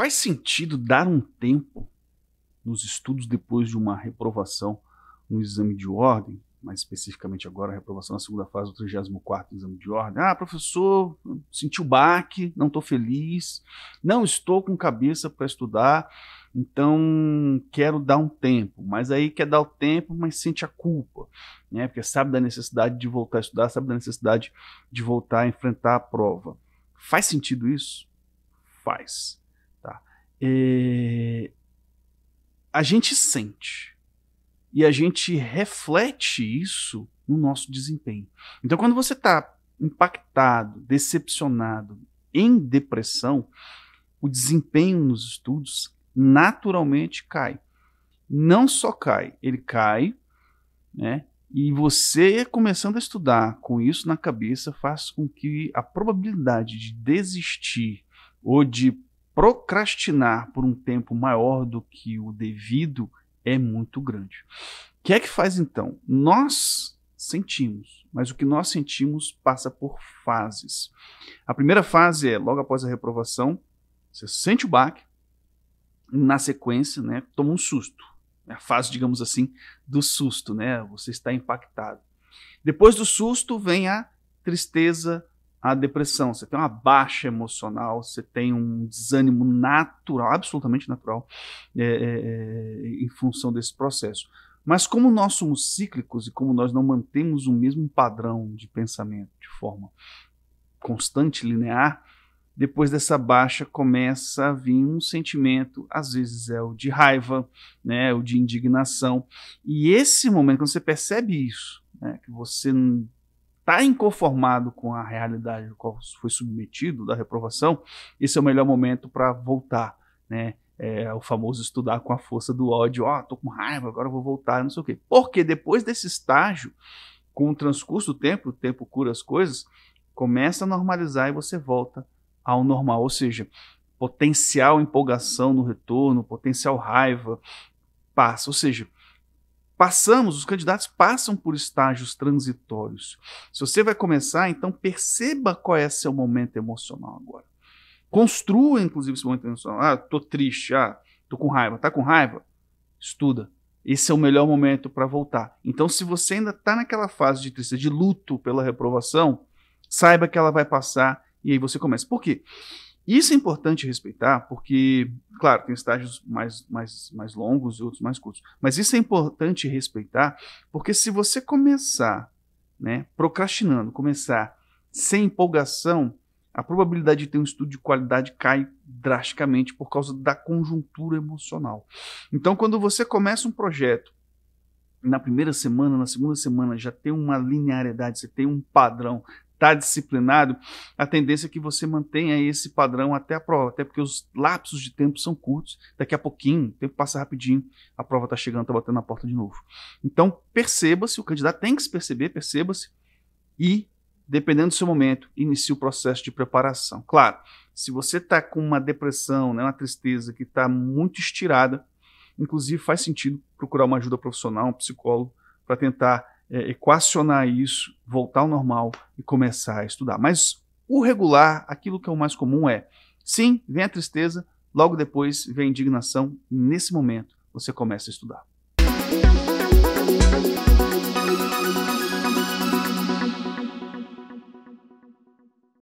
faz sentido dar um tempo nos estudos depois de uma reprovação no exame de ordem, mais especificamente agora a reprovação na segunda fase do 34 exame de ordem. Ah, professor, senti o baque, não estou feliz, não estou com cabeça para estudar, então quero dar um tempo. Mas aí quer dar o tempo, mas sente a culpa, né? porque sabe da necessidade de voltar a estudar, sabe da necessidade de voltar a enfrentar a prova. Faz sentido isso? Faz. Tá? A gente sente e a gente reflete isso no nosso desempenho. Então, quando você está impactado, decepcionado, em depressão, o desempenho nos estudos naturalmente cai. Não só cai, ele cai, né? E você começando a estudar com isso na cabeça faz com que a probabilidade de desistir ou de procrastinar por um tempo maior do que o devido é muito grande. O que é que faz então? Nós sentimos, mas o que nós sentimos passa por fases. A primeira fase é logo após a reprovação, você sente o baque, na sequência, né, toma um susto. É a fase, digamos assim, do susto, né? Você está impactado. Depois do susto vem a tristeza, a depressão, você tem uma baixa emocional, você tem um desânimo natural, absolutamente natural, é, é, é, em função desse processo. Mas como nós somos cíclicos e como nós não mantemos o mesmo padrão de pensamento de forma constante, linear, depois dessa baixa começa a vir um sentimento, às vezes é o de raiva, né, o de indignação. E esse momento, quando você percebe isso, né, que você está inconformado com a realidade a qual foi submetido, da reprovação, esse é o melhor momento para voltar, né? É, o famoso estudar com a força do ódio, ó, oh, tô com raiva, agora vou voltar, não sei o quê. Porque depois desse estágio, com o transcurso do tempo, o tempo cura as coisas, começa a normalizar e você volta ao normal, ou seja, potencial empolgação no retorno, potencial raiva passa, ou seja, passamos, os candidatos passam por estágios transitórios. Se você vai começar, então perceba qual é seu momento emocional agora. Construa, inclusive, esse momento emocional. Ah, tô triste, ah, tô com raiva. Tá com raiva? Estuda. Esse é o melhor momento para voltar. Então, se você ainda está naquela fase de tristeza, de luto pela reprovação, saiba que ela vai passar e aí você começa. Por quê? Isso é importante respeitar, porque, claro, tem estágios mais, mais, mais longos e outros mais curtos, mas isso é importante respeitar, porque se você começar né, procrastinando, começar sem empolgação, a probabilidade de ter um estudo de qualidade cai drasticamente por causa da conjuntura emocional. Então, quando você começa um projeto, na primeira semana, na segunda semana, já tem uma linearidade, você tem um padrão, está disciplinado, a tendência é que você mantenha esse padrão até a prova, até porque os lapsos de tempo são curtos, daqui a pouquinho, o tempo passa rapidinho, a prova está chegando, está batendo na porta de novo. Então, perceba-se, o candidato tem que se perceber, perceba-se, e, dependendo do seu momento, inicie o processo de preparação. Claro, se você está com uma depressão, né, uma tristeza que está muito estirada, inclusive faz sentido procurar uma ajuda profissional, um psicólogo, para tentar é, equacionar isso, voltar ao normal e começar a estudar. Mas o regular, aquilo que é o mais comum é, sim, vem a tristeza, logo depois vem a indignação, nesse momento você começa a estudar.